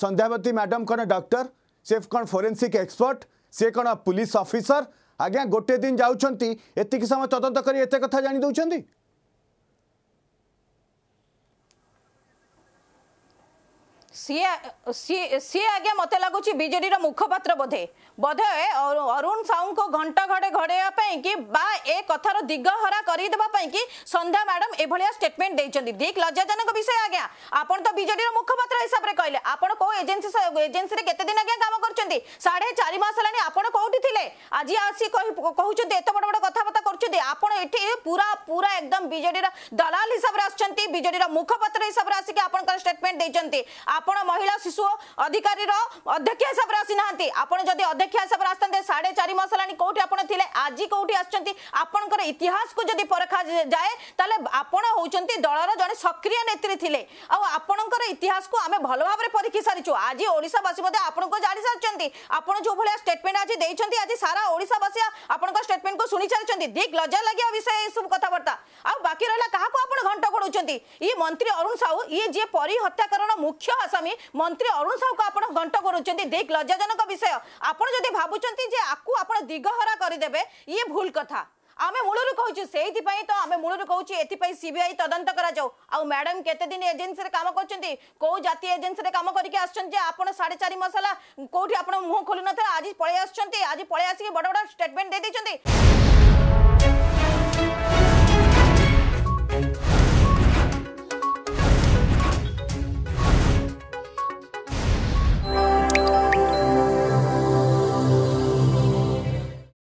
संध्यावती madam कौन doctor से कौन फोरेन्सिक एक्सपर्ट से कौन पुलिस अफिसर आज्ञा गोटे दिन जाऊँच समय तदंत करते कथा जाणी दूसरी सी आज मत लगुच विजे मुखपात्र बोधे बोधे अरुण साहू को घंट घड़े घड़ेवाई कि कथार दिगहरा करदेपी कि संध्या मैडम यह स्टेटमेंट देखते लज्जाजनक विषय आज्ञा आप तो विजेडर मुखपात्र हिसाब से कहले आपड़ एजेन्सी एजेन्सी के कम कर साढ़े चार आपड़ कौटी थे आज आसी कहते ये बड़ बड़ कथबार्ता करें पूरा पूरा एकदम विजेडर दलाल हिसाब से आसेर मुखपात्र हिसाब से आसिक आप स्टेटमेंट देखते आपण महिला शिशु अधिकारी अध्यक्ष हिसाब से आसी ना आपड़ जदि अध्यक्ष हिसाब से आसते साढ़े चार मस है कौटी आपड़ थे आज कौटी आपणकर इतिहास को जदि परखा जाए तो आपड़ हूँ दल रे सक्रिय नेत्री थे आपणकर इतिहास को आम भल भाव परीक्षी सारी आज ओडावासी आपको जाणी सारी आपड़ जो भाया स्टेटमेंट आज देखते आज साराओावासी आपंपेटमेंट को शुनी सारी दिग लज्जा लगे विषय ये सब कथबार्ता आ ହେଉଛନ୍ତି ଇଏ ମନ୍ତ୍ରୀ ଅରୁଣ ସାହୁ ଇଏ ଯିଏ ପରୀ ହତ୍ୟାକରଣ ମୁଖ୍ୟ ଆସାମୀ ମନ୍ତ୍ରୀ ଅରୁଣ ସାହୁକୁ ଆପଣ ଘଣ୍ଟ କରୁଛନ୍ତି ଦେଖ ଲଜ୍ଜାଜନକ ବିଷୟ ଆପଣ ଯଦି ଭାବୁଛନ୍ତି ଯେ ଆକୁ ଆପଣ ଦିଗହରା କରିଦେବେ ଇଏ ଭୁଲ କଥା ଆମେ ମୂଳରୁ କହୁଛୁ ସେଇଥିପାଇଁ ତ ଆମେ ମୂଳରୁ କହୁଛୁ ଏଥିପାଇଁ ସିବିଆଇ ତଦନ୍ତ କରାଯାଉ ଆଉ ମ୍ୟାଡ଼ାମ୍ କେତେ ଦିନ ଏଜେନ୍ସିରେ କାମ କରୁଛନ୍ତି କେଉଁ ଜାତି ଏଜେନ୍ସିରେ କାମ କରିକି ଆସୁଛନ୍ତି ଯେ ଆପଣ ସାଢ଼େ ଚାରି ମାସ ହେଲା କେଉଁଠି ଆପଣ ମୁହଁ ଖୋଲୁନଥିଲେ ଆଜି ପଳେଇ ଆସୁଛନ୍ତି ଆଜି ପଳେଇ ଆସିକି ବଡ଼ ବଡ଼ ଷ୍ଟେଟମେଣ୍ଟ ଦେଇଦେଇଛନ୍ତି